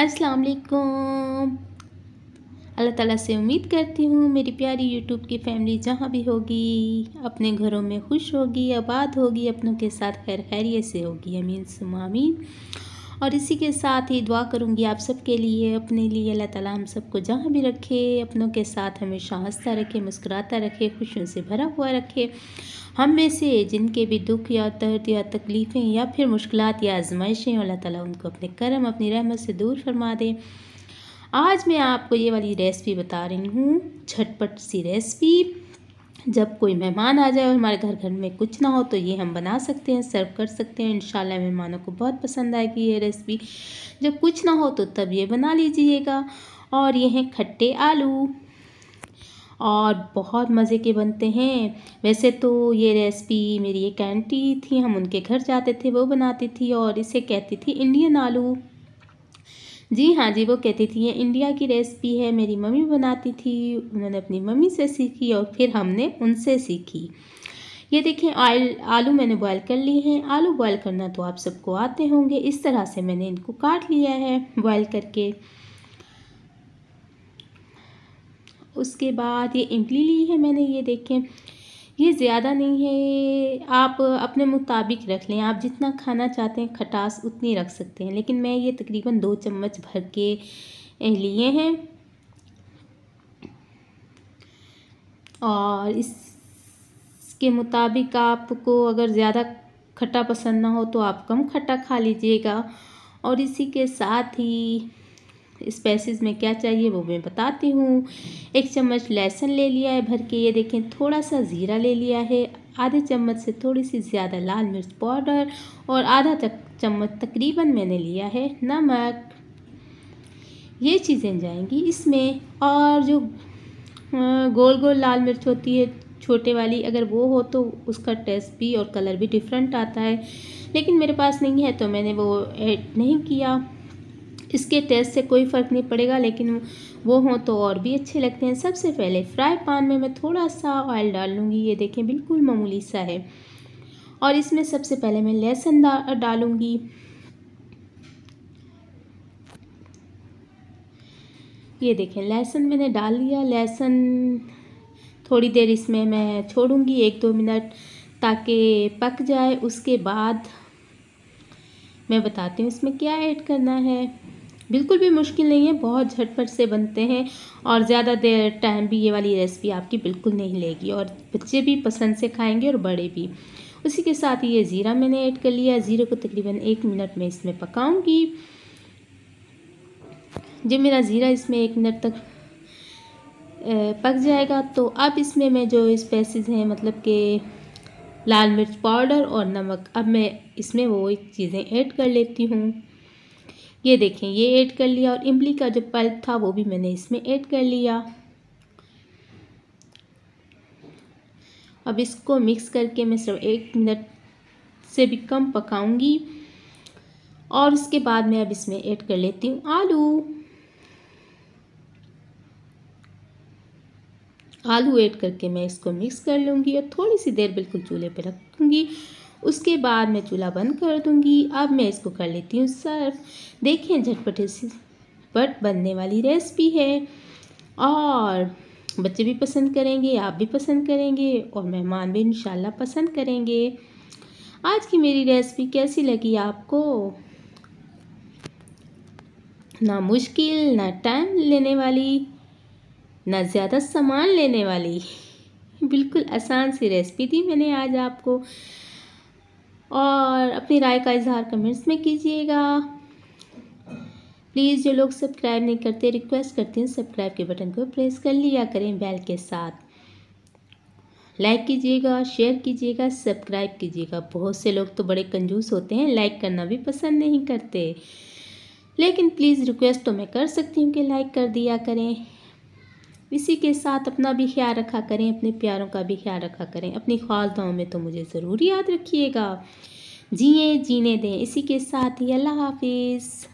अस्सलाम वालेकुम अल्लाह ताला से उम्मीद करती हूँ मेरी प्यारी यूट्यूब की फैमिली जहाँ भी होगी अपने घरों में खुश होगी आबाद होगी अपनों के साथ खैर खैरियत से होगी अमीन सुमामीन और इसी के साथ ही दुआ करूँगी आप सब के लिए अपने लिए अल्लाह ताला हम सबको जहाँ भी रखे अपनों के साथ हमेशा हंसता रखे मुस्कुराता रखे खुशियों से भरा हुआ रखे हम में से जिनके भी दुख या दर्द या तकलीफ़ें या फिर मुश्किल या आजमाइशें अल्लाह ताला उनको अपने करम अपनी रहमत से दूर फरमा दें आज मैं आपको ये वाली रेसिपी बता रही हूँ झटपट सी रेसिपी जब कोई मेहमान आ जाए और हमारे घर घर में कुछ ना हो तो ये हम बना सकते हैं सर्व कर सकते हैं इंशाल्लाह मेहमानों को बहुत पसंद आएगी ये रेसिपी जब कुछ ना हो तो तब ये बना लीजिएगा और ये हैं खट्टे आलू और बहुत मज़े के बनते हैं वैसे तो ये रेसिपी मेरी एक आंटी थी हम उनके घर जाते थे वो बनाती थी और इसे कहती थी इंडियन आलू जी हाँ जी वो कहती थी ये इंडिया की रेसिपी है मेरी मम्मी बनाती थी उन्होंने अपनी मम्मी से सीखी और फिर हमने उनसे सीखी ये देखें ऑयल आलू मैंने बॉयल कर लिए हैं आलू बॉयल करना तो आप सबको आते होंगे इस तरह से मैंने इनको काट लिया है बॉयल करके उसके बाद ये इमली ली है मैंने ये देखें ये ज़्यादा नहीं है आप अपने मुताबिक रख लें आप जितना खाना चाहते हैं खटास उतनी रख सकते हैं लेकिन मैं ये तकरीबन दो चम्मच भर के लिए हैं और इसके मुताबिक आपको अगर ज़्यादा खट्टा पसंद ना हो तो आप कम खट्टा खा लीजिएगा और इसी के साथ ही स्पेसिस में क्या चाहिए वो मैं बताती हूँ एक चम्मच लहसुन ले लिया है भर के ये देखें थोड़ा सा ज़ीरा ले लिया है आधे चम्मच से थोड़ी सी ज़्यादा लाल मिर्च पाउडर और आधा चम्मच तकरीबन मैंने लिया है नमक ये चीज़ें जाएंगी इसमें और जो गोल गोल लाल मिर्च होती है छोटे वाली अगर वो हो तो उसका टेस्ट भी और कलर भी डिफरेंट आता है लेकिन मेरे पास नहीं है तो मैंने वो ऐड नहीं किया इसके टेस्ट से कोई फ़र्क नहीं पड़ेगा लेकिन वो हों तो और भी अच्छे लगते हैं सबसे पहले फ्राई पान में मैं थोड़ा सा ऑयल डाल लूँगी ये देखें बिल्कुल मामूली सा है और इसमें सबसे पहले मैं लहसुन डालूँगी ये देखें लहसुन मैंने डाल लिया लहसुन थोड़ी देर इसमें मैं छोड़ूंगी एक दो मिनट ताकि पक जाए उसके बाद मैं बताती हूँ इसमें क्या ऐड करना है बिल्कुल भी मुश्किल नहीं है बहुत झटपट से बनते हैं और ज़्यादा देर टाइम भी ये वाली रेसिपी आपकी बिल्कुल नहीं लेगी और बच्चे भी पसंद से खाएंगे और बड़े भी उसी के साथ ये ज़ीरा मैंने ऐड कर लिया ज़ीरे को तकरीबन एक मिनट में इसमें पकाऊंगी जब मेरा ज़ीरा इसमें एक मिनट तक पक जाएगा तो अब इसमें मैं जो स्पाइसिस हैं मतलब कि लाल मिर्च पाउडर और नमक अब मैं इसमें वो चीज़ें ऐड कर लेती हूँ ये देखें ये ऐड कर लिया और इमली का जो पल्प था वो भी मैंने इसमें ऐड कर लिया अब इसको मिक्स करके मैं सिर्फ एक मिनट से भी कम पकाऊंगी और उसके बाद मैं अब इसमें ऐड कर लेती हूँ आलू आलू ऐड करके मैं इसको मिक्स कर लूँगी और थोड़ी सी देर बिल्कुल चूल्हे पे रखूँगी उसके बाद मैं चूल्हा बंद कर दूंगी अब मैं इसको कर लेती हूँ सर्व देखें झटपट बट बनने वाली रेसिपी है और बच्चे भी पसंद करेंगे आप भी पसंद करेंगे और मेहमान भी इंशाल्लाह पसंद करेंगे आज की मेरी रेसिपी कैसी लगी आपको ना मुश्किल ना टाइम लेने वाली ना ज़्यादा सामान लेने वाली बिल्कुल आसान सी रेसिपी दी मैंने आज आपको और अपनी राय का इजहार कमेंट्स में कीजिएगा प्लीज़ जो लोग सब्सक्राइब नहीं करते रिक्वेस्ट करते हैं सब्सक्राइब के बटन को प्रेस कर लिया करें बेल के साथ लाइक कीजिएगा शेयर कीजिएगा सब्सक्राइब कीजिएगा बहुत से लोग तो बड़े कंजूस होते हैं लाइक करना भी पसंद नहीं करते लेकिन प्लीज़ रिक्वेस्ट तो मैं कर सकती हूँ कि लाइक कर दिया करें इसी के साथ अपना भी ख्याल रखा करें अपने प्यारों का भी ख्याल रखा करें अपनी ख्वाल दुआओं में तो मुझे ज़रूर याद रखिएगा जिए जीने दें इसी के साथ ही अल्लाह हाफिज़